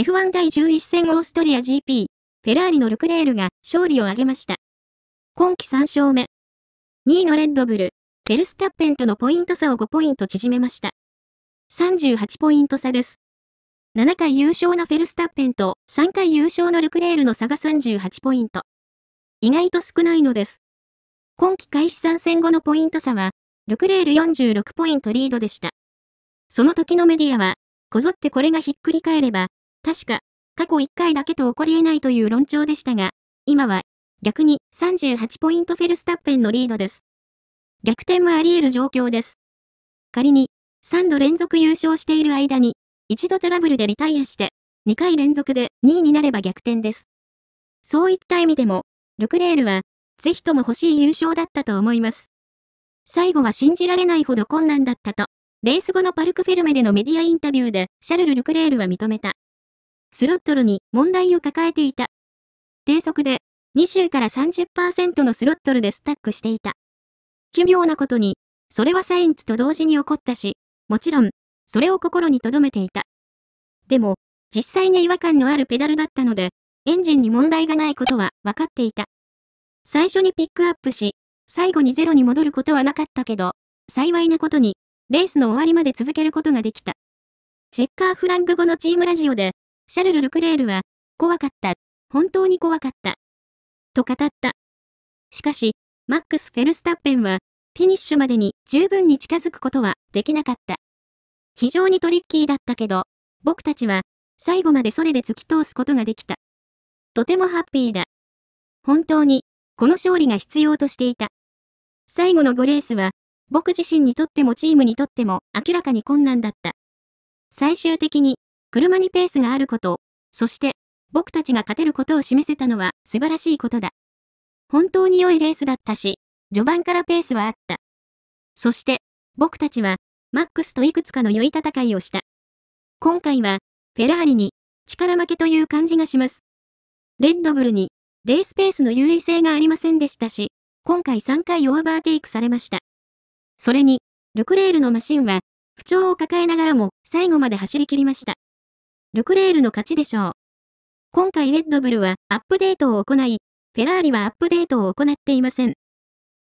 F1 第11戦オーストリア GP、フェラーリのルクレールが勝利を挙げました。今季3勝目。2位のレッドブル、フェルスタッペンとのポイント差を5ポイント縮めました。38ポイント差です。7回優勝のフェルスタッペンと3回優勝のルクレールの差が38ポイント。意外と少ないのです。今季開始3戦後のポイント差は、ルクレール46ポイントリードでした。その時のメディアは、こぞってこれがひっくり返れば、確か、過去1回だけと起こり得ないという論調でしたが、今は、逆に38ポイントフェルスタッペンのリードです。逆転はあり得る状況です。仮に、3度連続優勝している間に、一度トラブルでリタイアして、2回連続で2位になれば逆転です。そういった意味でも、ルクレールは、ぜひとも欲しい優勝だったと思います。最後は信じられないほど困難だったと、レース後のパルクフェルメでのメディアインタビューで、シャルル・ルクレールは認めた。スロットルに問題を抱えていた。低速で20から30%のスロットルでスタックしていた。奇妙なことに、それはサインツと同時に起こったし、もちろん、それを心に留めていた。でも、実際に違和感のあるペダルだったので、エンジンに問題がないことは分かっていた。最初にピックアップし、最後にゼロに戻ることはなかったけど、幸いなことに、レースの終わりまで続けることができた。チェッカーフラッグ後のチームラジオで、シャルル・ルクレールは、怖かった、本当に怖かった、と語った。しかし、マックス・フェルスタッペンは、フィニッシュまでに十分に近づくことはできなかった。非常にトリッキーだったけど、僕たちは、最後までそれで突き通すことができた。とてもハッピーだ。本当に、この勝利が必要としていた。最後の5レースは、僕自身にとってもチームにとっても明らかに困難だった。最終的に、車にペースがあること、そして、僕たちが勝てることを示せたのは素晴らしいことだ。本当に良いレースだったし、序盤からペースはあった。そして、僕たちは、マックスといくつかの良い戦いをした。今回は、フェラーリに、力負けという感じがします。レッドブルに、レースペースの優位性がありませんでしたし、今回3回オーバーテイクされました。それに、ルクレールのマシンは、不調を抱えながらも最後まで走り切りました。ルクレールの勝ちでしょう。今回レッドブルはアップデートを行い、フェラーリはアップデートを行っていません。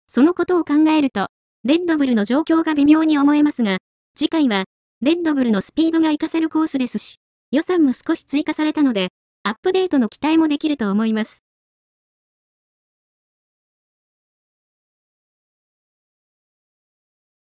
そのことを考えると、レッドブルの状況が微妙に思えますが、次回は、レッドブルのスピードが活かせるコースですし、予算も少し追加されたので、アップデートの期待もできると思います。